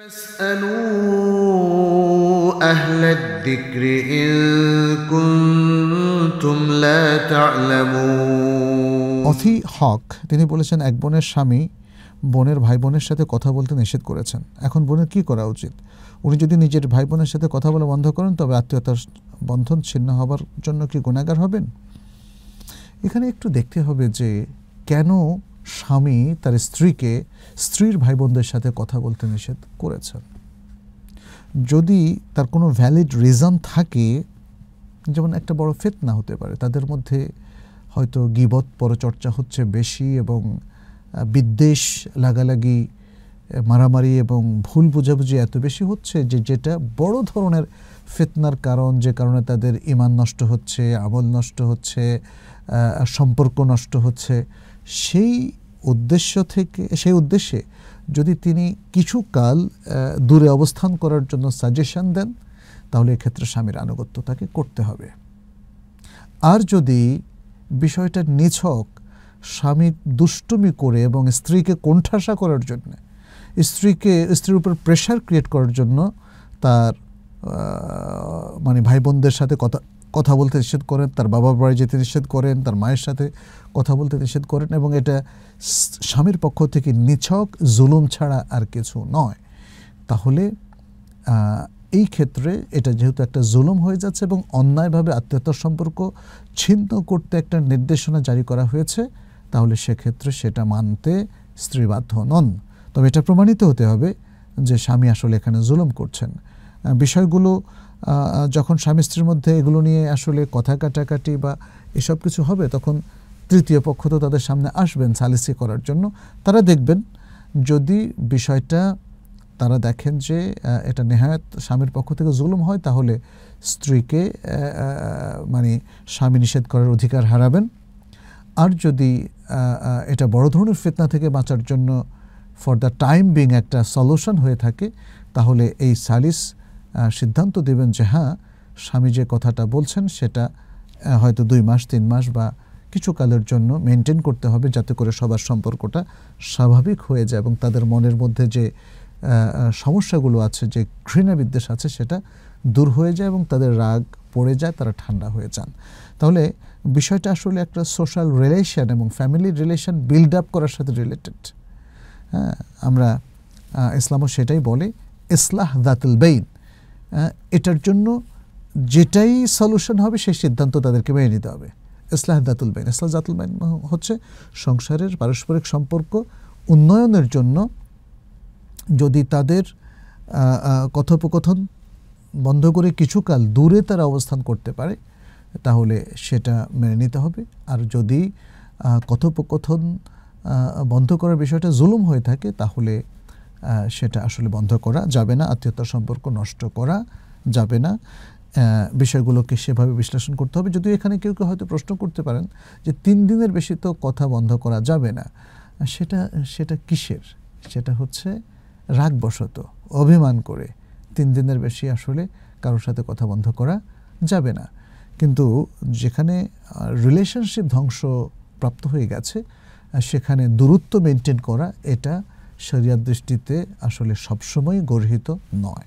فاسألوا أهل الذكر إن كنتم لا تعلمون অথি হক তিনি বলেছেন এক বোনের স্বামী বোনের ভাই বোনের সাথে কথা বলতে নিষেধ করেছেন এখন বোনের কি করা উচিত উনি যদি নিজের ভাই বোনের সাথে কথা বলা বন্ধ করেন তবে আত্মীয়তার বন্ধন ছিন্ন হবার জন্য কি গুণাগার হবেন এখানে একটু দেখতে হবে যে কেন স্বামী তার স্ত্রীকে স্ত্রীর ভাই বোনদের সাথে কথা বলতে নিষেধ করেছেন যদি তার কোনো ভ্যালিড রিজন থাকে যেমন একটা বড় ফেতনা হতে পারে তাদের মধ্যে হয়তো গিবত পরচর্চা হচ্ছে বেশি এবং বিদ্বেষ লাগালাগি মারামারি এবং ভুল বোঝাবুঝি এত বেশি হচ্ছে যে যেটা বড় ধরনের ফেতনার কারণ যে কারণে তাদের ইমান নষ্ট হচ্ছে আমল নষ্ট হচ্ছে সম্পর্ক নষ্ট হচ্ছে সেই উদ্দেশ্য থেকে সেই উদ্দেশ্যে যদি তিনি কিছু কাল দূরে অবস্থান করার জন্য সাজেশন দেন তাহলে এক্ষেত্রে স্বামীর আনুগত্য তাকে করতে হবে আর যদি বিষয়টা নিছক স্বামী দুষ্টুমি করে এবং স্ত্রীকে কোণঠাসা করার জন্য স্ত্রীকে স্ত্রীর উপর প্রেশার ক্রিয়েট করার জন্য তার মানে ভাই বোনদের সাথে কথা কথা বলতে নিষেধ করেন তার বাবার বাড়ি যেতে নিষেধ করেন তার মায়ের সাথে কথা বলতে নিষেধ করেন এবং এটা স্বামীর পক্ষ থেকে নিছক জুলুম ছাড়া আর কিছু নয় তাহলে এই ক্ষেত্রে এটা যেহেতু একটা জুলুম হয়ে যাচ্ছে এবং অন্যায়ভাবে আত্মীয়তার সম্পর্ক ছিন্ন করতে একটা নির্দেশনা জারি করা হয়েছে তাহলে সেক্ষেত্রে সেটা মানতে স্ত্রী বাধ্য নন তবে এটা প্রমাণিত হতে হবে যে স্বামী আসলে এখানে জুলুম করছেন বিষয়গুলো যখন স্বামী স্ত্রীর মধ্যে এগুলো নিয়ে আসলে কথা কাটাকাটি বা এসব কিছু হবে তখন তৃতীয় পক্ষ তো তাদের সামনে আসবেন সালিসি করার জন্য তারা দেখবেন যদি বিষয়টা তারা দেখেন যে এটা নেহায়ত স্বামীর পক্ষ থেকে জুলুম হয় তাহলে স্ত্রীকে মানে স্বামী নিষেধ করার অধিকার হারাবেন আর যদি এটা বড় ধরনের ফেতনা থেকে বাঁচার জন্য ফর দ্য টাইম বিং একটা সলিউশন হয়ে থাকে তাহলে এই সালিস সিদ্ধান্ত দেবেন যে হ্যাঁ স্বামী যে কথাটা বলছেন সেটা হয়তো দুই মাস তিন মাস বা কিছু কালের জন্য মেনটেন করতে হবে যাতে করে সবার সম্পর্কটা স্বাভাবিক হয়ে যায় এবং তাদের মনের মধ্যে যে সমস্যাগুলো আছে যে ঘৃণা বিদ্বেষ আছে সেটা দূর হয়ে যায় এবং তাদের রাগ পড়ে যায় তারা ঠান্ডা হয়ে যান তাহলে বিষয়টা আসলে একটা সোশ্যাল রিলেশন এবং ফ্যামিলি রিলেশন বিল্ড আপ করার সাথে রিলেটেড হ্যাঁ আমরা ইসলামও সেটাই বলে ইসলাহ দাতুল বেইন এটার জন্য যেটাই সলিউশন হবে সেই সিদ্ধান্ত তাদেরকে মেনে নিতে হবে ইসলাহ দাতুল বাইন ইসলাহ বাইন হচ্ছে সংসারের পারস্পরিক সম্পর্ক উন্নয়নের জন্য যদি তাদের কথোপকথন বন্ধ করে কিছুকাল দূরে তারা অবস্থান করতে পারে তাহলে সেটা মেনে নিতে হবে আর যদি কথোপকথন বন্ধ করার বিষয়টা জুলুম হয়ে থাকে তাহলে সেটা আসলে বন্ধ করা যাবে না আত্মীয়তার সম্পর্ক নষ্ট করা যাবে না বিষয়গুলোকে সেভাবে বিশ্লেষণ করতে হবে যদিও এখানে কেউ কেউ হয়তো প্রশ্ন করতে পারেন যে তিন দিনের বেশি তো কথা বন্ধ করা যাবে না সেটা সেটা কিসের সেটা হচ্ছে রাগবশত অভিমান করে তিন দিনের বেশি আসলে কারোর সাথে কথা বন্ধ করা যাবে না কিন্তু যেখানে রিলেশনশিপ ধ্বংস প্রাপ্ত হয়ে গেছে সেখানে দূরত্ব মেনটেন করা এটা শরিয়ার দৃষ্টিতে আসলে সবসময় গর্হিত নয়